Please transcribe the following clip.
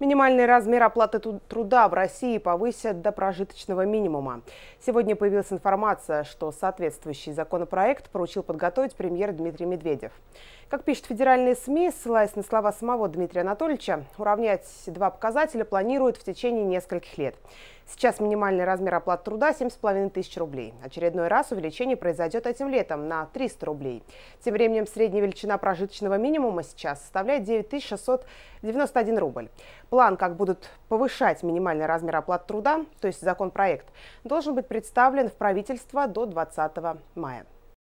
Минимальный размер оплаты труда в России повысят до прожиточного минимума. Сегодня появилась информация, что соответствующий законопроект поручил подготовить премьер Дмитрий Медведев. Как пишет федеральные СМИ, ссылаясь на слова самого Дмитрия Анатольевича, уравнять два показателя планируют в течение нескольких лет. Сейчас минимальный размер оплаты труда 7,5 тысяч рублей. Очередной раз увеличение произойдет этим летом на 300 рублей. Тем временем средняя величина прожиточного минимума сейчас составляет 9691 рубль. План, как будут повышать минимальный размер оплаты труда, то есть законопроект, должен быть представлен в правительство до 20 мая.